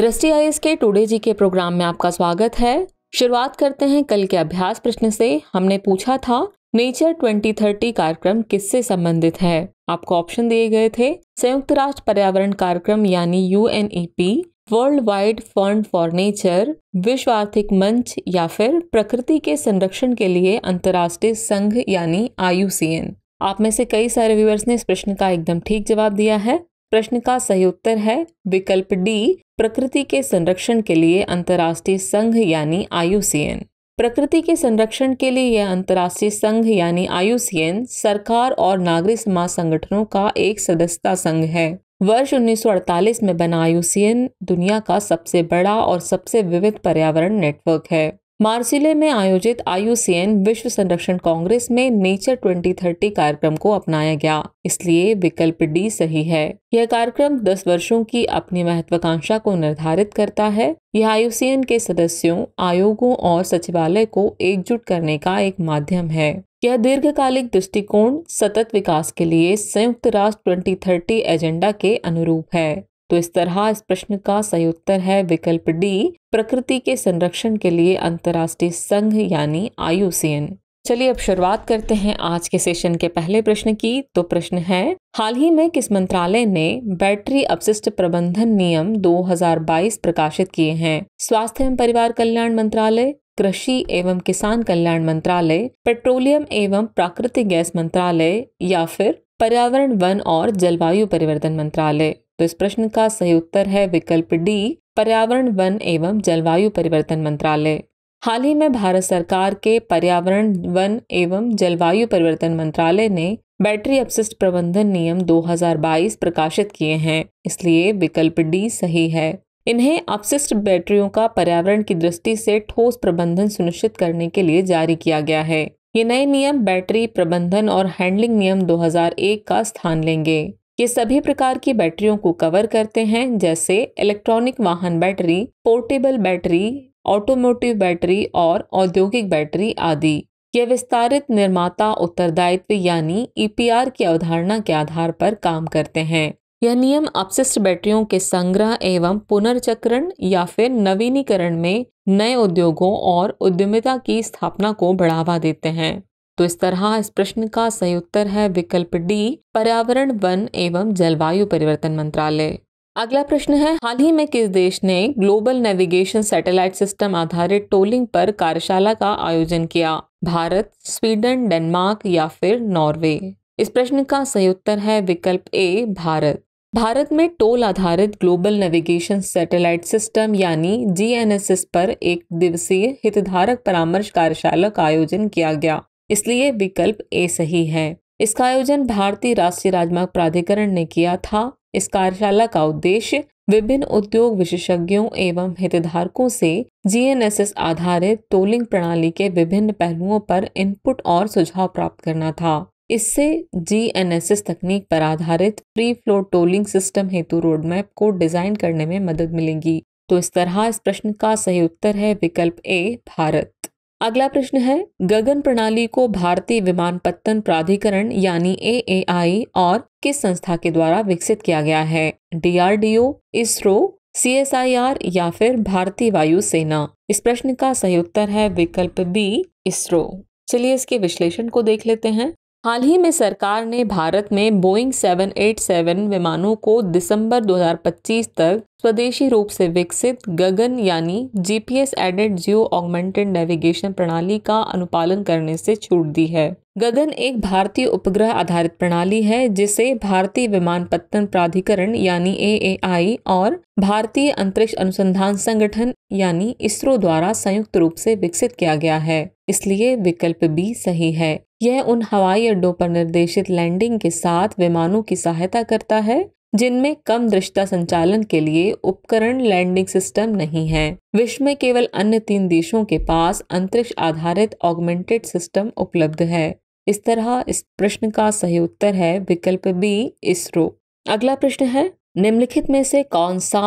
दृष्टि आई के टुडे जी के प्रोग्राम में आपका स्वागत है शुरुआत करते हैं कल के अभ्यास प्रश्न से हमने पूछा था नेचर 2030 कार्यक्रम किससे संबंधित है आपको ऑप्शन दिए गए थे संयुक्त राष्ट्र पर्यावरण कार्यक्रम यानी यू World Wide Fund for Nature विश्व आर्थिक मंच या फिर प्रकृति के संरक्षण के लिए अंतर्राष्ट्रीय संघ यानी आई आप में से कई सारे व्यूअर्स ने इस प्रश्न का एकदम ठीक जवाब दिया है प्रश्न का सही उत्तर है विकल्प डी प्रकृति के संरक्षण के लिए अंतर्राष्ट्रीय संघ यानी आयुसीएन प्रकृति के संरक्षण के लिए यह अंतर्राष्ट्रीय संघ यानी आयुसीएन सरकार और नागरिक समाज संगठनों का एक सदस्यता संघ है वर्ष 1948 में बना आयुसीएन दुनिया का सबसे बड़ा और सबसे विविध पर्यावरण नेटवर्क है मार्सिले में आयोजित आयु विश्व संरक्षण कांग्रेस में नेचर 2030 कार्यक्रम को अपनाया गया इसलिए विकल्प डी सही है यह कार्यक्रम 10 वर्षों की अपनी महत्वाकांक्षा को निर्धारित करता है यह आयु के सदस्यों आयोगों और सचिवालय को एकजुट करने का एक माध्यम है यह दीर्घकालिक दृष्टिकोण सतत विकास के लिए संयुक्त राष्ट्र 2030 एजेंडा के अनुरूप है तो इस तरह इस प्रश्न का सही उत्तर है विकल्प डी प्रकृति के संरक्षण के लिए अंतर्राष्ट्रीय संघ यानी आयुसीएन चलिए अब शुरुआत करते हैं आज के सेशन के पहले प्रश्न की तो प्रश्न है हाल ही में किस मंत्रालय ने बैटरी अपशिष्ट प्रबंधन नियम 2022 प्रकाशित किए हैं स्वास्थ्य एवं परिवार कल्याण मंत्रालय कृषि एवं किसान कल्याण मंत्रालय पेट्रोलियम एवं प्राकृतिक गैस मंत्रालय या फिर पर्यावरण वन और जलवायु परिवर्तन मंत्रालय तो इस प्रश्न का सही उत्तर है विकल्प डी पर्यावरण वन एवं जलवायु परिवर्तन मंत्रालय हाल ही में भारत सरकार के पर्यावरण वन एवं जलवायु परिवर्तन मंत्रालय ने बैटरी अपशिष्ट प्रबंधन नियम 2022 प्रकाशित किए हैं इसलिए विकल्प डी सही है इन्हें अपशिष्ट बैटरियों का पर्यावरण की दृष्टि से ठोस प्रबंधन सुनिश्चित करने के लिए जारी किया गया है ये नए नियम बैटरी प्रबंधन और हैंडलिंग नियम 2001 का स्थान लेंगे ये सभी प्रकार की बैटरियों को कवर करते हैं जैसे इलेक्ट्रॉनिक वाहन battery portable battery automotive battery और औद्योगिक बैटरी आदि यह विस्तारित निर्माता उत्तरदायित्व यानी ईपीआर e की अवधारणा के आधार पर काम करते हैं यह नियम अपशिष्ट बैटरियों के संग्रह एवं पुनर्चक्रण या फिर नवीनीकरण में नए उद्योगों और उद्यमिता की स्थापना को बढ़ावा देते हैं तो इस तरह इस प्रश्न का सही उत्तर है विकल्प डी पर्यावरण वन एवं जलवायु परिवर्तन मंत्रालय अगला प्रश्न है हाल ही में किस देश ने ग्लोबल नेविगेशन सैटेलाइट सिस्टम आधारित टोलिंग पर कार्यशाला का आयोजन किया भारत स्वीडन डेनमार्क या फिर नॉर्वे इस प्रश्न का सही उत्तर है विकल्प ए भारत भारत में टोल आधारित ग्लोबल नेविगेशन सैटेलाइट सिस्टम यानी जीएनएसएस पर एक दिवसीय हितधारक परामर्श कार्यशाला का आयोजन किया गया इसलिए विकल्प ए सही है इसका आयोजन भारतीय राष्ट्रीय राजमार्ग प्राधिकरण ने किया था इस कार्यशाला का उद्देश्य विभिन्न उद्योग विशेषज्ञों एवं हितधारकों से जीएनएसएस आधारित टोलिंग प्रणाली के विभिन्न पहलुओं पर इनपुट और सुझाव प्राप्त करना था इससे जीएनएसएस तकनीक पर आधारित प्री फ्लो टोलिंग सिस्टम हेतु रोडमैप को डिजाइन करने में मदद मिलेगी तो इस तरह इस प्रश्न का सही उत्तर है विकल्प ए भारत अगला प्रश्न है गगन प्रणाली को भारतीय विमान पत्तन प्राधिकरण यानी ए और किस संस्था के द्वारा विकसित किया गया है डीआरडीओ इसरो सीएसआईआर या फिर भारतीय वायुसेना इस प्रश्न का सही उत्तर है विकल्प बी इसरो चलिए इसके विश्लेषण को देख लेते हैं हाल ही में सरकार ने भारत में बोइंग 787 विमानों को दिसंबर 2025 तक स्वदेशी रूप से विकसित गगन यानी GPS aided geo augmented navigation प्रणाली का अनुपालन करने से छूट दी है गगन एक भारतीय उपग्रह आधारित प्रणाली है जिसे भारतीय विमान पत्तन प्राधिकरण यानी ए और भारतीय अंतरिक्ष अनुसंधान संगठन यानी इसरो द्वारा संयुक्त रूप से विकसित किया गया है इसलिए विकल्प बी सही है यह उन हवाई अड्डों पर निर्देशित लैंडिंग के साथ विमानों की सहायता करता है जिनमें कम दृष्टा संचालन के लिए उपकरण लैंडिंग सिस्टम नहीं है विश्व में केवल अन्य तीन देशों के पास अंतरिक्ष आधारित ऑगमेंटेड सिस्टम उपलब्ध है इस तरह इस प्रश्न का सही उत्तर है विकल्प बी इसरो अगला प्रश्न है निम्नलिखित में से कौन सा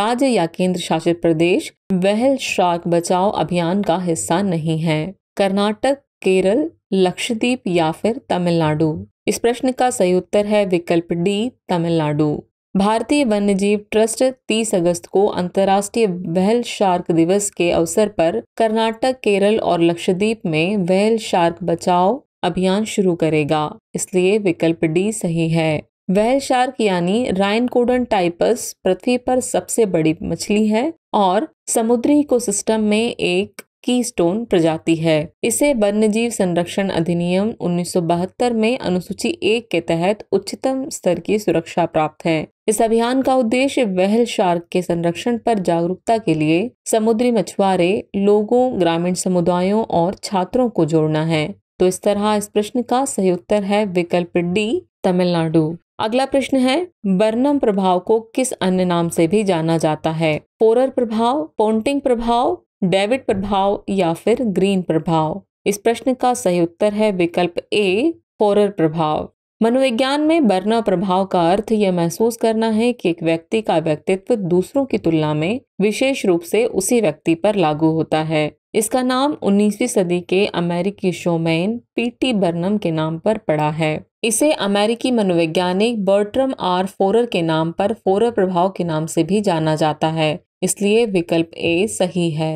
राज्य या केंद्र शासित प्रदेश वहल शार्क बचाओ अभियान का हिस्सा नहीं है कर्नाटक केरल लक्षद्वीप या फिर तमिलनाडु इस प्रश्न का सही उत्तर है विकल्प डी तमिलनाडु भारतीय वन्यजीव ट्रस्ट 30 अगस्त को अंतर्राष्ट्रीय वहल शार्क दिवस के अवसर पर कर्नाटक केरल और लक्षद्वीप में वहल शार्क बचाओ अभियान शुरू करेगा इसलिए विकल्प डी सही है वहल शार्क यानी राइनकोडन टाइपस पृथ्वी पर सबसे बड़ी मछली है और समुद्री इकोसिस्टम में एक की स्टोन प्रजाति है इसे वन्यजीव संरक्षण अधिनियम 1972 में अनुसूची एक के तहत उच्चतम स्तर की सुरक्षा प्राप्त है इस अभियान का उद्देश्य वहल शार्क के संरक्षण पर जागरूकता के लिए समुद्री मछुआरे लोगों ग्रामीण समुदायों और छात्रों को जोड़ना है तो इस तरह इस प्रश्न का सही उत्तर है विकल्प डी तमिलनाडु अगला प्रश्न है बर्नम प्रभाव को किस अन्य नाम से भी जाना जाता है पोरर प्रभाव पोन्टिंग प्रभाव डेविड प्रभाव या फिर ग्रीन प्रभाव इस प्रश्न का सही उत्तर है विकल्प ए फोरर प्रभाव मनोविज्ञान में बर्ना प्रभाव का अर्थ यह महसूस करना है कि एक व्यक्ति का व्यक्तित्व दूसरों की तुलना में विशेष रूप से उसी व्यक्ति पर लागू होता है इसका नाम 19वीं सदी के अमेरिकी शोमैन पीटी बर्नम के नाम पर पड़ा है इसे अमेरिकी मनोवैज्ञानिक बर्ट्रम आर फोरर के नाम पर फोरर प्रभाव के नाम से भी जाना जाता है इसलिए विकल्प ए सही है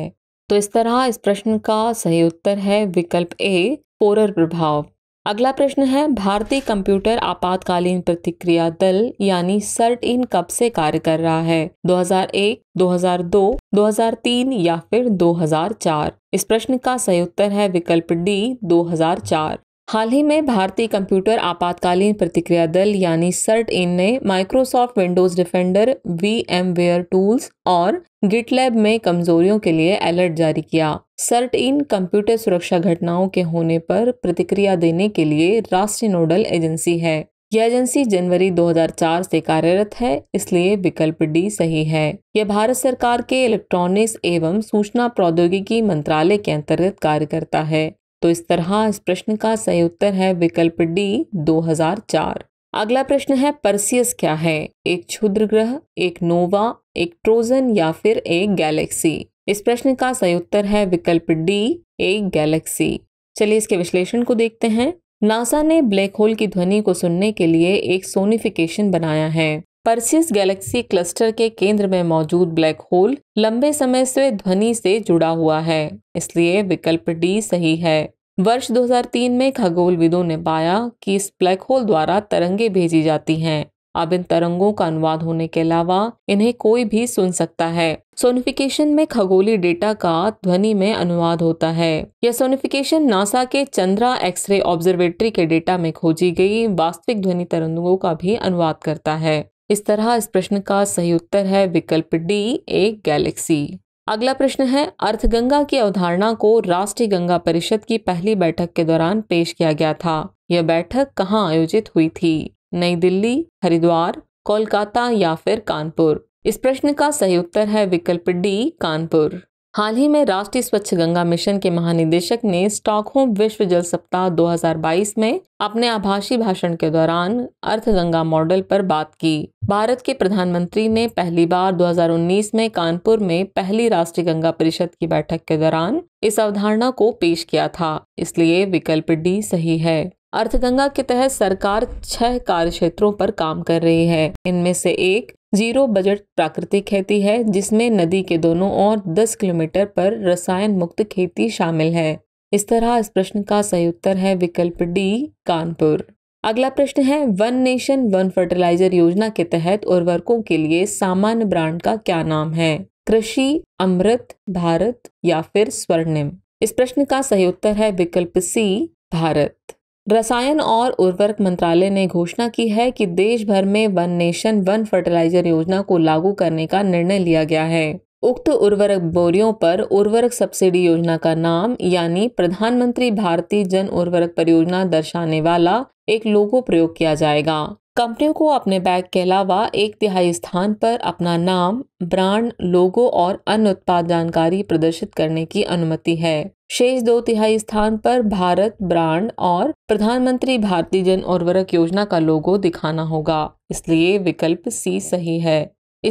तो इस तरह इस प्रश्न का सही उत्तर है विकल्प ए पोरर प्रभाव अगला प्रश्न है भारतीय कंप्यूटर आपातकालीन प्रतिक्रिया दल यानी सर्ट इन कब से कार्य कर रहा है 2001, 2002, 2003 या फिर 2004? इस प्रश्न का सही उत्तर है विकल्प डी 2004। हाल ही में भारतीय कंप्यूटर आपातकालीन प्रतिक्रिया दल यानी सर्ट इन ने Microsoft Windows Defender VMware tools और गिटलैब में कमजोरियों के लिए अलर्ट जारी किया सर्ट इन कंप्यूटर सुरक्षा घटनाओं के होने पर प्रतिक्रिया देने के लिए राष्ट्रीय नोडल एजेंसी है यह एजेंसी जनवरी 2004 से कार्यरत है इसलिए विकल्प डी सही है यह भारत सरकार के इलेक्ट्रॉनिक्स एवं सूचना प्रौद्योगिकी मंत्रालय के अंतर्गत कार्य करता है तो इस तरह इस प्रश्न का सही उत्तर है विकल्प डी 2004। अगला प्रश्न है परसियस क्या है एक क्षुद्र ग्रह एक नोवा एक ट्रोजन या फिर एक गैलेक्सी इस प्रश्न का सही उत्तर है विकल्प डी एक गैलेक्सी चलिए इसके विश्लेषण को देखते हैं नासा ने ब्लैक होल की ध्वनि को सुनने के लिए एक सोनिफिकेशन बनाया है पर्सियस गैलेक्सी क्लस्टर के केंद्र में मौजूद ब्लैक होल लंबे समय से ध्वनि से जुड़ा हुआ है इसलिए विकल्प डी सही है वर्ष 2003 में खगोलविदों ने पाया कि इस ब्लैक होल द्वारा तरंगे भेजी जाती हैं अब इन तरंगों का अनुवाद होने के अलावा इन्हें कोई भी सुन सकता है सोनिफिकेशन में खगोली डेटा का ध्वनि में अनुवाद होता है यह सोनिफिकेशन नासा के चंद्रा एक्सरे ऑब्जर्वेटरी के डेटा में खोजी गई वास्तविक ध्वनि तरंगों का भी अनुवाद करता है इस तरह इस प्रश्न का सही उत्तर है विकल्प डी एक गैलेक्सी अगला प्रश्न है अर्थगंगा की अवधारणा को राष्ट्रीय गंगा परिषद की पहली बैठक के दौरान पेश किया गया था यह बैठक कहाँ आयोजित हुई थी नई दिल्ली हरिद्वार कोलकाता या फिर कानपुर इस प्रश्न का सही उत्तर है विकल्प डी कानपुर हाल ही में राष्ट्रीय स्वच्छ गंगा मिशन के महानिदेशक ने स्टॉकहोम विश्व जल सप्ताह 2022 में अपने आभाषी भाषण के दौरान अर्थ गंगा मॉडल पर बात की भारत के प्रधानमंत्री ने पहली बार 2019 में कानपुर में पहली राष्ट्रीय गंगा परिषद की बैठक के दौरान इस अवधारणा को पेश किया था इसलिए विकल्प डी सही है अर्थगंगा के तहत सरकार छह कार्य क्षेत्रों पर काम कर रही है इनमें से एक जीरो बजट प्राकृतिक खेती है जिसमें नदी के दोनों ओर 10 किलोमीटर पर रसायन मुक्त खेती शामिल है इस तरह इस प्रश्न का सही उत्तर है विकल्प डी कानपुर अगला प्रश्न है वन नेशन वन फर्टिलाइजर योजना के तहत उर्वरकों के लिए सामान्य ब्रांड का क्या नाम है कृषि अमृत भारत या फिर स्वर्णिम इस प्रश्न का सही उत्तर है विकल्प सी भारत रसायन और उर्वरक मंत्रालय ने घोषणा की है कि देश भर में वन नेशन वन फर्टिलाइजर योजना को लागू करने का निर्णय लिया गया है उक्त उर्वरक बोरियों पर उर्वरक सब्सिडी योजना का नाम यानी प्रधानमंत्री भारतीय जन उर्वरक परियोजना दर्शाने वाला एक लोगो प्रयोग किया जाएगा कंपनियों को अपने बैग के अलावा एक तिहाई स्थान पर अपना नाम ब्रांड लोगो और अन्य उत्पाद जानकारी प्रदर्शित करने की अनुमति है शेष दो तिहाई स्थान पर भारत ब्रांड और प्रधानमंत्री भारतीय जन उर्वरक योजना का लोगो दिखाना होगा इसलिए विकल्प सी सही है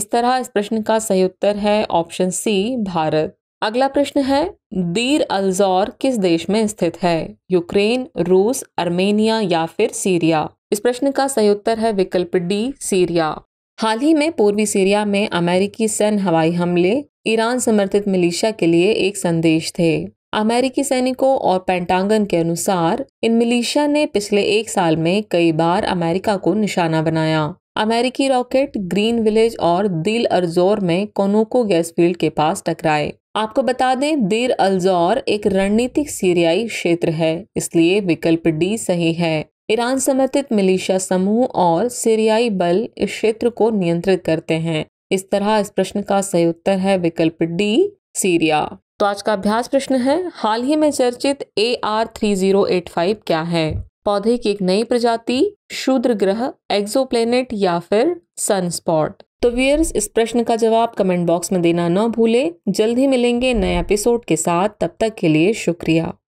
इस तरह इस प्रश्न का सही उत्तर है ऑप्शन सी भारत अगला प्रश्न है दीर अल्जौर किस देश में स्थित है यूक्रेन रूस अर्मेनिया या फिर सीरिया इस प्रश्न का सही उत्तर है विकल्प डी सीरिया हाल ही में पूर्वी सीरिया में अमेरिकी सैन्य हवाई हमले ईरान समर्थित मिलिशिया के लिए एक संदेश थे अमेरिकी सैनिकों और पेंटांगन के अनुसार इन मिलिशिया ने पिछले एक साल में कई बार अमेरिका को निशाना बनाया अमेरिकी रॉकेट ग्रीन विलेज और दिल अरजोर में कोनोको गैस फील्ड के पास टकराए आपको बता दें दिर अलजौर एक रणनीतिक सीरियाई क्षेत्र है इसलिए विकल्प डी सही है ईरान समर्थित मिलिशिया समूह और सीरियाई बल इस क्षेत्र को नियंत्रित करते हैं इस तरह इस प्रश्न का सही उत्तर है विकल्प डी सीरिया तो आज का अभ्यास प्रश्न है हाल ही में चर्चित A R three zero eight five क्या है पौधे की एक नई प्रजाति शूद्र ग्रह प्लेनेट या फिर सनस्पॉट तो व्यूअर्स इस प्रश्न का जवाब कमेंट बॉक्स में देना न भूले जल्द ही मिलेंगे नए एपिसोड के साथ तब तक के लिए शुक्रिया